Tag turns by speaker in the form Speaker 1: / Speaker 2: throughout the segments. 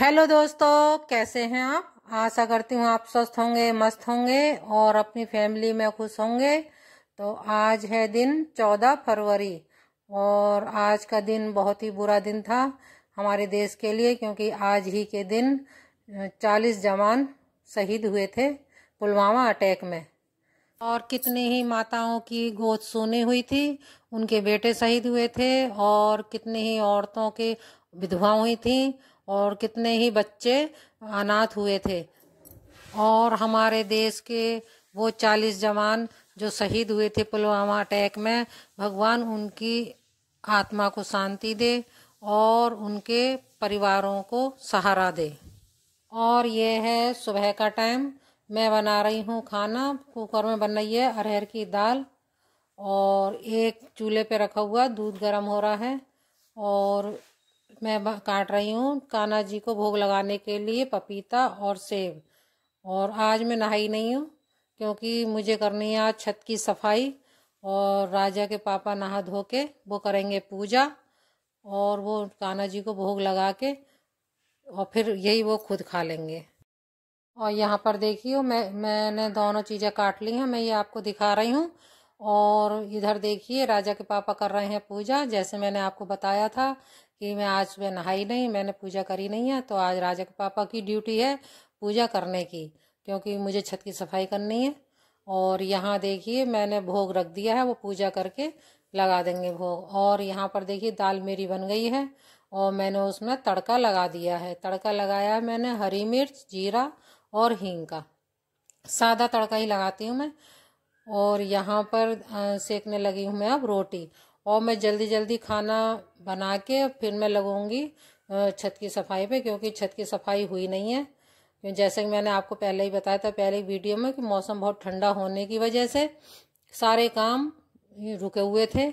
Speaker 1: hello दोस्तों कैसे हैं आप आशा करती हूँ आप स्वस्थ होंगे मस्त होंगे और अपनी फैमिली में खुश होंगे तो आज है दिन चौदह फरवरी और आज का दिन बहुत ही बुरा दिन था हमारे देश के लिए क्योंकि आज ही के दिन चालीस जवान शहीद हुए थे पुलवामा अटैक में और कितनी ही माताओं की गोद सोनी हुई थी उनके बेटे शहीद हुए थे और कितने ही औरतों के विधवा हुई थी और कितने ही बच्चे अनाथ हुए थे और हमारे देश के वो चालीस जवान जो शहीद हुए थे पुलवामा अटैक में भगवान उनकी आत्मा को शांति दे और उनके परिवारों को सहारा दे और ये है सुबह का टाइम मैं बना रही हूँ खाना कुकर में बन रही है अरहर की दाल और एक चूल्हे पे रखा हुआ दूध गर्म हो रहा है और मैं काट रही हूँ कान्हा जी को भोग लगाने के लिए पपीता और सेब और आज मैं नहाई नहीं हूँ क्योंकि मुझे करनी है आज छत की सफाई और राजा के पापा नहा धो के वो करेंगे पूजा और वो कान्हा जी को भोग लगा के और फिर यही वो खुद खा लेंगे और यहाँ पर देखियो मैं मैंने दोनों चीज़ें काट ली हैं मैं ये आपको दिखा रही हूँ और इधर देखिए राजा के पापा कर रहे हैं पूजा जैसे मैंने आपको बताया था कि मैं आज मैं नहाई नहीं मैंने पूजा करी नहीं है तो आज राजा के पापा की ड्यूटी है पूजा करने की क्योंकि मुझे छत की सफाई करनी है और यहाँ देखिए मैंने भोग रख दिया है वो पूजा करके लगा देंगे भोग और यहाँ पर देखिए दाल मेरी बन गई है और मैंने उसमें तड़का लगा दिया है तड़का लगाया है मैंने हरी मिर्च जीरा और हींग का सादा तड़का ही लगाती हूँ मैं और यहाँ पर सेकने लगी हूँ मैं अब रोटी और मैं जल्दी जल्दी खाना बना के फिर मैं लगूँगी छत की सफाई पे क्योंकि छत की सफाई हुई नहीं है जैसे कि मैंने आपको पहले ही बताया था पहले वीडियो में कि मौसम बहुत ठंडा होने की वजह से सारे काम रुके हुए थे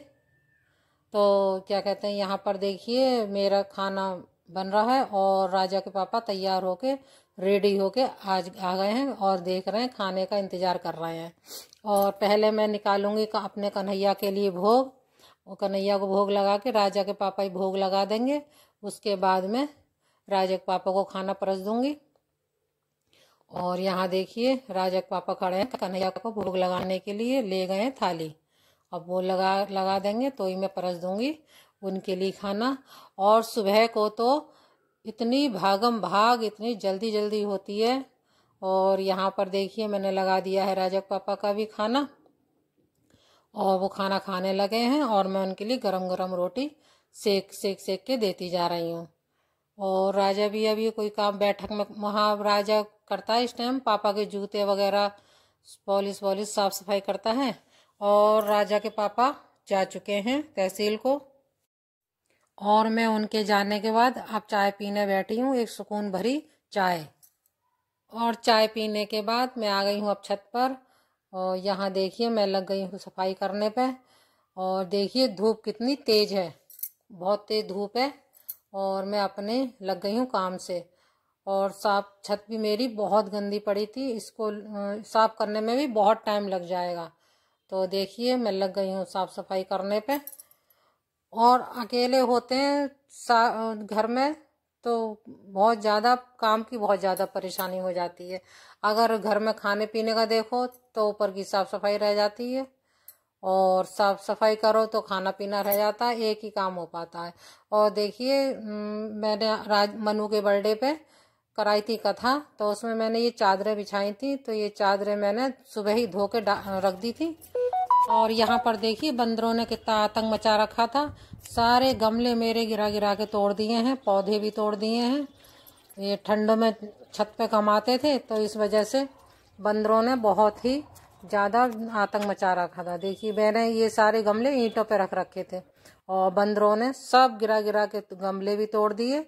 Speaker 1: तो क्या कहते हैं यहाँ पर देखिए मेरा खाना बन रहा है और राजा के पापा तैयार होके रेडी होके आज आ गए हैं और देख रहे हैं खाने का इंतज़ार कर रहे हैं और पहले मैं निकालूंगी अपने कन्हैया के लिए भोग वो कन्हैया को भोग लगा के राजा के पापा ही भोग लगा देंगे उसके बाद में राजा के पापा को खाना परस दूंगी और यहाँ देखिए राजा के पापा खड़े हैं कन्हैया को भोग लगाने के लिए ले गए थाली अब वो लगा लगा देंगे तो ही मैं परस दूंगी उनके लिए खाना और सुबह को तो इतनी भागम भाग इतनी जल्दी जल्दी होती है और यहाँ पर देखिए मैंने लगा दिया है राजा पापा का भी खाना और वो खाना खाने लगे हैं और मैं उनके लिए गरम गरम रोटी सेक सेक सेक के देती जा रही हूँ और राजा भी अभी कोई काम बैठक में वहाँ राजा करता है इस टाइम पापा के जूते वगैरह पॉलिश वॉलिश साफ सफाई करता है और राजा के पापा जा चुके हैं तहसील को और मैं उनके जाने के बाद अब चाय पीने बैठी हूँ एक सुकून भरी चाय और चाय पीने के बाद मैं आ गई हूँ अब छत पर और यहाँ देखिए मैं लग गई हूँ सफाई करने पे और देखिए धूप कितनी तेज़ है बहुत तेज़ धूप है और मैं अपने लग गई हूँ काम से और साफ छत भी मेरी बहुत गंदी पड़ी थी इसको साफ़ करने में भी बहुत टाइम लग जाएगा तो देखिए मैं लग गई हूँ साफ़ सफाई करने पे और अकेले होते हैं घर में तो बहुत ज़्यादा काम की बहुत ज़्यादा परेशानी हो जाती है अगर घर में खाने पीने का देखो तो ऊपर की साफ़ सफाई रह जाती है और साफ सफाई करो तो खाना पीना रह जाता है एक ही काम हो पाता है और देखिए हम्म, मैंने राज मनु के बर्थडे पे कराई थी कथा तो उसमें मैंने ये चादरें बिछाई थी तो ये चादरें मैंने सुबह ही धो के रख दी थी और यहाँ पर देखिए बंदरों ने कितना आतंक मचा रखा था सारे गमले मेरे गिरा गिरा के तोड़ दिए हैं पौधे भी तोड़ दिए हैं ये ठंडों में छत पे कमाते थे तो इस वजह से बंदरों ने बहुत ही ज़्यादा आतंक मचा रखा था देखिए मैंने ये सारे गमले ईंटों पे रख रखे थे और बंदरों ने सब गिरा गिरा के गमले भी तोड़ दिए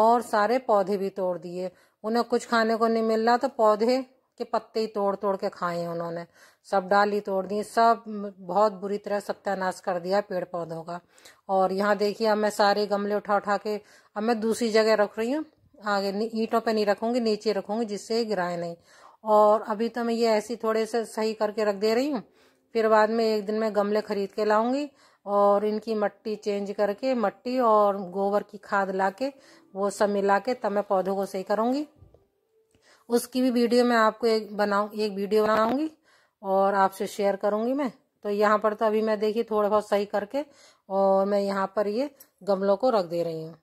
Speaker 1: और सारे पौधे भी तोड़ दिए उन्हें कुछ खाने को नहीं मिल रहा तो पौधे के पत्ते ही तोड़ तोड़ के खाए उन्होंने सब डाली तोड़ दी सब बहुत बुरी तरह सत्यानाश कर दिया पेड़ पौधों का और यहाँ देखिए अब मैं सारे गमले उठा उठा के अब मैं दूसरी जगह रख रही हूँ आगे ईंटों पे नहीं रखूँगी नीचे रखूंगी जिससे गिराए नहीं और अभी तो मैं ये ऐसी थोड़े से सही करके रख दे रही हूँ फिर बाद में एक दिन मैं गमले खरीद के लाऊंगी और इनकी मट्टी चेंज करके मट्टी और गोबर की खाद ला के वो सब मिला के तब मैं पौधों को सही करूँगी उसकी भी वीडियो मैं आपको एक बनाऊ एक वीडियो बनाऊंगी और आपसे शेयर करूंगी मैं तो यहाँ पर तो अभी मैं देखिए थोड़ा बहुत सही करके और मैं यहाँ पर ये गमलों को रख दे रही हूँ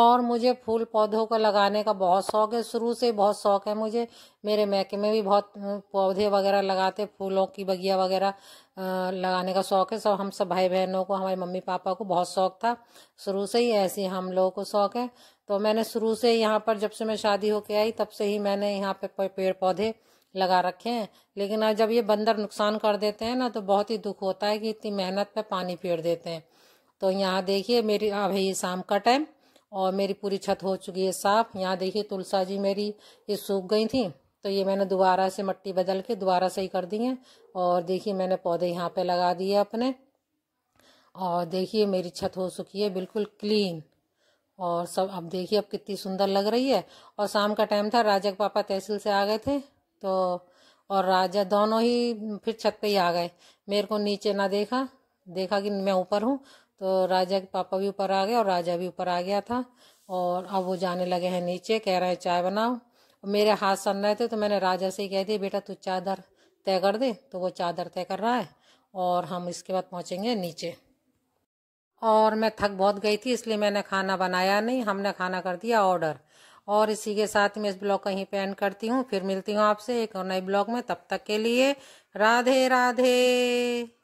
Speaker 1: और मुझे फूल पौधों को लगाने का बहुत शौक है शुरू से बहुत शौक है मुझे मेरे मैके में भी बहुत पौधे वगैरह लगाते फूलों की बगिया वगैरह लगाने का शौक है सब हम सब भाई बहनों को हमारे मम्मी पापा को बहुत शौक था शुरू से ही ऐसे हम लोगों को शौक है तो मैंने शुरू से यहाँ पर जब से मैं शादी होके आई तब से ही मैंने यहाँ पे पेड़ पौधे लगा रखे हैं लेकिन आज जब ये बंदर नुकसान कर देते हैं ना तो बहुत ही दुख होता है कि इतनी मेहनत पे पानी फेर देते हैं तो यहाँ देखिए मेरी अब हाँ शाम का टाइम और मेरी पूरी छत हो चुकी है साफ यहाँ देखिए तुलसा जी मेरी ये सूख गई थी तो ये मैंने दोबारा से मट्टी बदल के दोबारा सही कर दी है और देखिए मैंने पौधे यहाँ पे लगा दिए अपने और देखिए मेरी छत हो चुकी है बिल्कुल क्लीन और सब अब देखिए अब कितनी सुंदर लग रही है और शाम का टाइम था राजा के पापा तहसील से आ गए थे तो और राजा दोनों ही फिर छत पे ही आ गए मेरे को नीचे ना देखा देखा कि मैं ऊपर हूँ तो राजा के पापा भी ऊपर आ गए और राजा भी ऊपर आ गया था और अब वो जाने लगे हैं नीचे कह रहे हैं चाय बनाओ मेरे हाथ सन रहे थे तो मैंने राजा से ही कह दिया बेटा तू चादर तय कर दे तो वो चादर तय कर रहा है और हम इसके बाद पहुँचेंगे नीचे और मैं थक बहुत गई थी इसलिए मैंने खाना बनाया नहीं हमने खाना कर दिया ऑर्डर और इसी के साथ मैं इस ब्लॉग का ही पेंट करती हूँ फिर मिलती हूँ आपसे एक और नए ब्लॉग में तब तक के लिए राधे राधे